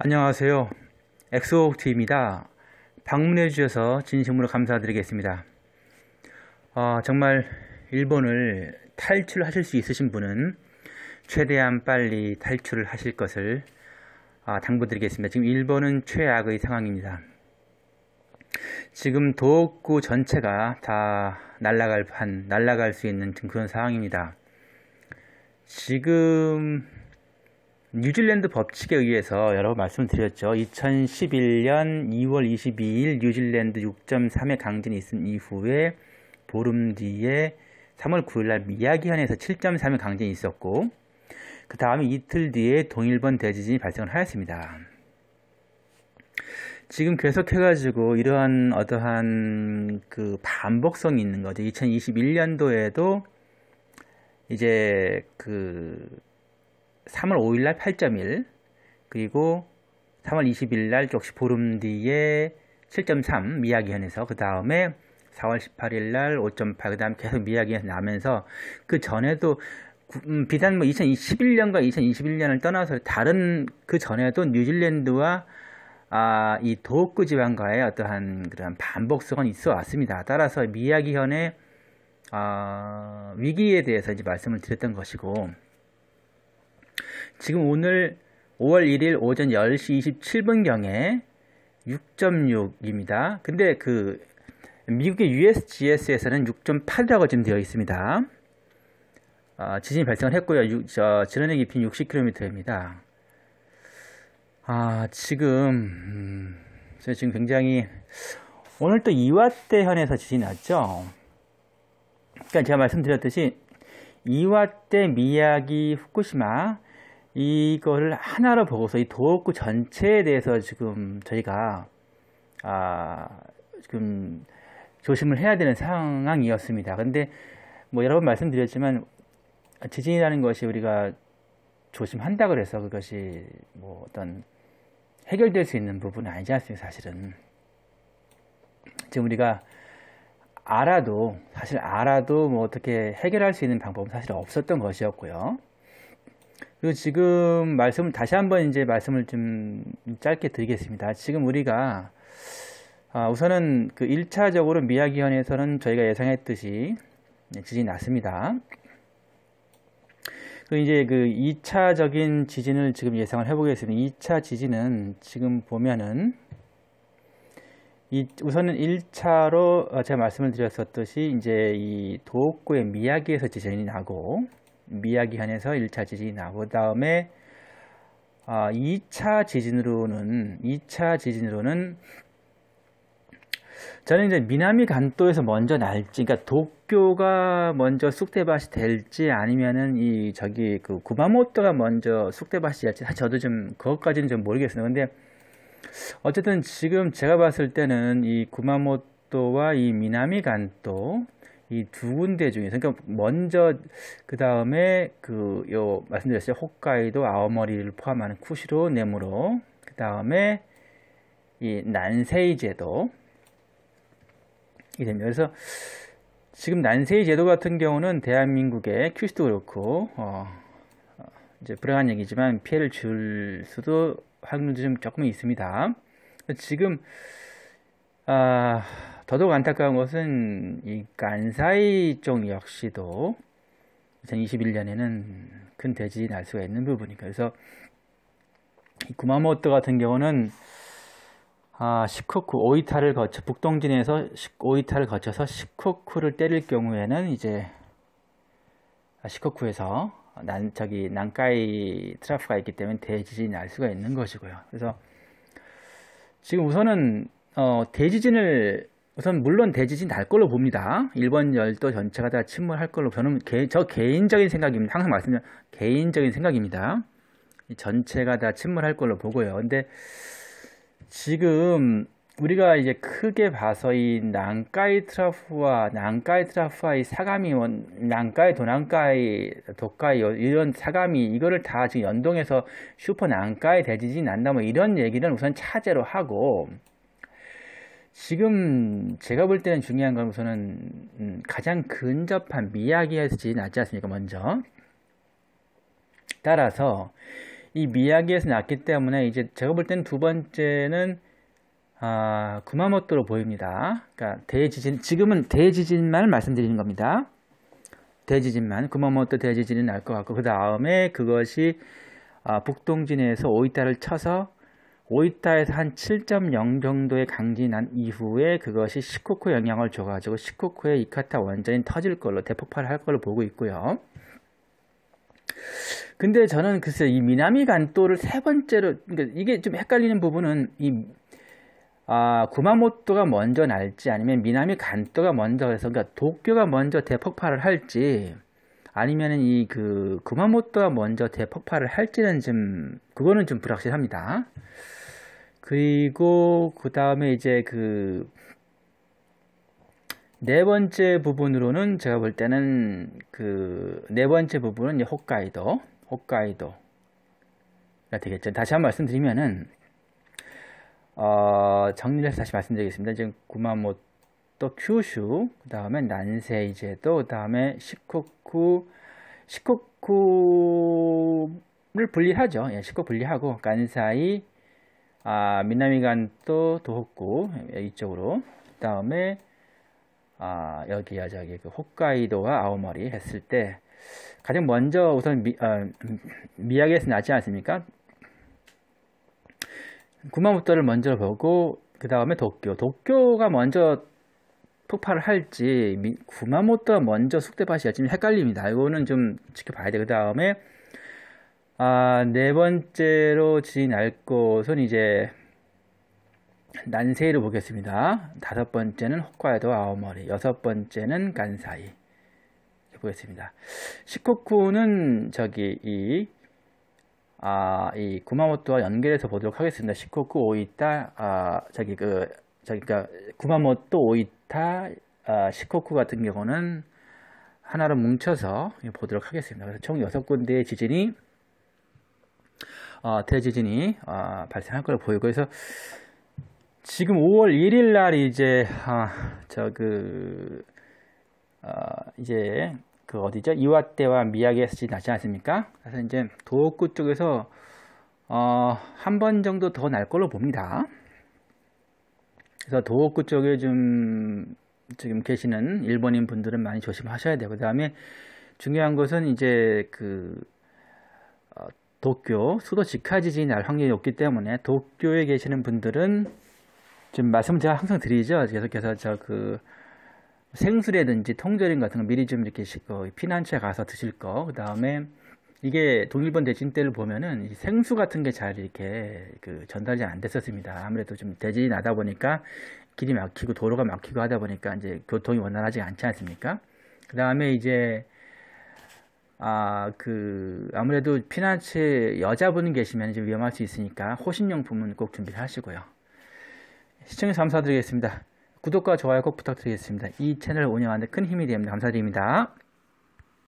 안녕하세요. 엑소옥트입니다. 방문해 주셔서 진심으로 감사드리겠습니다. 어, 정말 일본을 탈출하실 수 있으신 분은 최대한 빨리 탈출을 하실 것을 어, 당부드리겠습니다. 지금 일본은 최악의 상황입니다. 지금 도쿄 전체가 다 날아갈 판, 날아갈 수 있는 그런 상황입니다. 지금 뉴질랜드 법칙에 의해서 여러 번 말씀드렸죠. 2011년 2월 22일 뉴질랜드 6.3의 강진이 있은 이후에 보름 뒤에 3월 9일날 미야기현에서 7.3의 강진이 있었고 그 다음에 이틀 뒤에 동일본 대지진이 발생을 하였습니다. 지금 계속해가지고 이러한 어떠한 그 반복성이 있는 거죠. 2021년도에도 이제 그 3월 5일 날8.1 그리고 3월 20일 날 역시 보름 뒤에 7.3 미야기현에서 그 다음에 4월 18일 날 5.8, 그 다음 계속 미야기현 나면서 그 전에도 음, 비단 뭐 2011년과 2021년을 떠나서 다른 그 전에도 뉴질랜드와 아, 이 도호쿠 지방과의 어떠한 그런 반복성은 있어 왔습니다. 따라서 미야기현의 아, 위기에 대해서 이제 말씀을 드렸던 것이고 지금 오늘 5월 1일 오전 10시 27분경에 6.6입니다. 근데 그 미국의 USGS에서는 6.8이라고 지금 되어 있습니다. 아, 지진이 발생을 했고요. 유, 저, 지난해 깊이 60km입니다. 아, 지금, 음, 저 지금 굉장히, 오늘 또 이와떼 현에서 지진이 났죠. 그러니까 제가 말씀드렸듯이, 이와떼, 미야기, 후쿠시마, 이거를 하나로 보고서 이 도어구 전체에 대해서 지금 저희가 아 지금 조심을 해야 되는 상황이었습니다. 근데 뭐 여러 번 말씀드렸지만 지진이라는 것이 우리가 조심한다 그래서 그것이 뭐 어떤 해결될 수 있는 부분은 아니지 않습니까? 사실은 지금 우리가 알아도 사실 알아도 뭐 어떻게 해결할 수 있는 방법은 사실 없었던 것이었고요. 그리고 지금 말씀 다시 한번 이제 말씀을 좀 짧게 드리겠습니다. 지금 우리가 아, 우선은 그 1차적으로 미야기현에서는 저희가 예상했듯이 예, 지진이 났습니다. 그 이제 그 2차적인 지진을 지금 예상을 해보겠습니다. 2차 지진은 지금 보면은 이 우선은 1차로 제가 말씀을 드렸었듯이 이제 이 도호쿠의 미야기에서 지진이 나고 미야기현에서 1차 지진이 나고 다음에 아, 2차 지진으로는 2차 지진으로는 저는 이제 미나미 간도에서 먼저 날지, 그러니까 도쿄가 먼저 쑥대밭이 될지 아니면은 이 저기 그 구마모토가 먼저 쑥대밭이 될지 저도 좀 그것까지는 좀 모르겠어요. 근데 어쨌든 지금 제가 봤을 때는 이 구마모토와 이 미나미 간도 이두 군데 중에서 그러니까 먼저 그 다음에 그 요 말씀드렸어요 홋카이도 아오머리를 포함하는 쿠시로 네무로 그 다음에 이 난세이 제도 이 됩니다. 그래서 지금 난세이 제도 같은 경우는 대한민국의 큐시도 그렇고 어, 이제 불행한 얘기지만 피해를 줄 수도 확률도 좀 조금 있습니다. 지금 아 더더욱 안타까운 것은 이 간사이 쪽 역시도 2021년에는 큰대지날 수가 있는 부분이니까 그래서 구마모토 같은 경우는 아, 시코쿠 오이타를 거쳐 북동진에서 오이타를 거쳐서 시코쿠를 때릴 경우에는 이제 아, 시코쿠에서 난 저기 난카이 트라프가 있기 때문에 대지진이 날 수가 있는 것이고요. 그래서 지금 우선은 어, 대지진을 우선 물론 대지진 날 걸로 봅니다. 일본 열도 전체가 다 침몰할 걸로 저는 개, 저 개인적인 생각입니다. 항상 말씀드린 개인적인 생각입니다. 전체가 다 침몰할 걸로 보고요. 근데 지금 우리가 이제 크게 봐서 이 난카이 트라프와 난카이 트라프와 이 사가미 원 난카이 도난카이 도카이 이런 사가미 이거를 다 지금 연동해서 슈퍼 난카이 대지진 난다 뭐 이런 얘기는 우선 차제로 하고 지금 제가 볼 때는 중요한 건 우선은 음, 가장 근접한 미야기에서 지 낳지 않습니까 먼저 따라서 이 미야기에서 낳기 때문에 이제 제가 볼 때는 두 번째는 아, 구마모토로 보입니다. 그러니까 대지진 지금은 대지진만 말씀드리는 겁니다. 대지진만 구마모토 대지진이 날 것 같고 그 다음에 그것이 아, 북동진에서 오이타를 쳐서 오이타에서 한7.0 정도의 강진이 난 이후에 그것이 시코쿠 영향을 줘가지고 시코쿠의 이카타 원전이 터질 걸로 대폭발할 걸로 보고 있고요. 근데 저는 글쎄 이 미나미 간도를세 번째로 그러니까 이게 좀 헷갈리는 부분은 이 아, 구마모토가 먼저 날지 아니면 미나미 간도가 먼저 해서 그러니까 도쿄가 먼저 대폭발을 할지 아니면은 이 그 구마모토가 먼저 대폭발을 할지는 좀 그거는 좀 불확실합니다. 그리고 그 다음에 이제 그 네 번째 부분으로는 제가 볼 때는 그 네 번째 부분은 홋카이도, 홋카이도가 되겠죠. 다시 한번 말씀드리면은 어, 정리를 해서 다시 말씀드리겠습니다. 지금 구마모토, 큐슈, 그 다음에 난세이제도, 그 다음에 시코쿠, 시코쿠를 분리하죠. 예, 시코 분리하고 간사이, 아, 미나미간또 도호쿠 예, 이쪽으로 그 다음에 아, 여기야 저기 그 홋카이도와 아오머리 했을 때 가장 먼저 우선 미, 어, 아, 미야기에서 나지 않습니까? 구마모토를 먼저 보고 그 다음에 도쿄 도쿄가 먼저 폭발을 할지 구마모토가 먼저 숙대밭이 할지 는 헷갈립니다 이거는 좀 지켜봐야 돼그 다음에 아, 네 번째로 지날 곳은 이제 난세이로 보겠습니다. 다섯 번째는 홋카이도 아오머리, 여섯 번째는 간사이. 보겠습니다. 시코쿠는 저기 이 아, 이 구마모토와 연결해서 보도록 하겠습니다. 시코쿠 오이타 아, 저기 그 저기 그 구마모토 오이타 아, 시코쿠 같은 경우는 하나로 뭉쳐서 보도록 하겠습니다. 그래서 총 여섯 군데의 지진이 어, 대지진이 어, 발생할 걸로 보이고 그래서 지금 5월 1일 날 이제 아, 저그 어, 이제 그 어디죠 이와떼와 미야기에서 지 나지 않습니까? 그래서 이제 도호쿠 쪽에서 어, 한 번 정도 더 날 걸로 봅니다. 그래서 도호쿠 쪽에 좀 지금 계시는 일본인 분들은 많이 조심하셔야 되고 그다음에 중요한 것은 이제 그 도쿄 수도 직하 지진이 날 확률이 높기 때문에 도쿄에 계시는 분들은 지금 말씀 제가 항상 드리죠. 계속해서 저 그 생수라든지 통조림 같은 거 미리 좀 이렇게 어, 피난처에 가서 드실 거. 그 다음에 이게 동일본 대진 때를 보면은 생수 같은 게 잘 이렇게 그 전달이 안 됐었습니다. 아무래도 좀 대진이 나다 보니까 길이 막히고 도로가 막히고 하다 보니까 이제 교통이 원활하지 않지 않습니까? 그 다음에 이제 아, 그, 아무래도 피난처 여자분 계시면 좀 위험할 수 있으니까 호신용품은 꼭 준비를 하시고요. 시청해주셔서 감사드리겠습니다. 구독과 좋아요 꼭 부탁드리겠습니다. 이 채널 을 운영하는 큰 힘이 됩니다. 감사드립니다.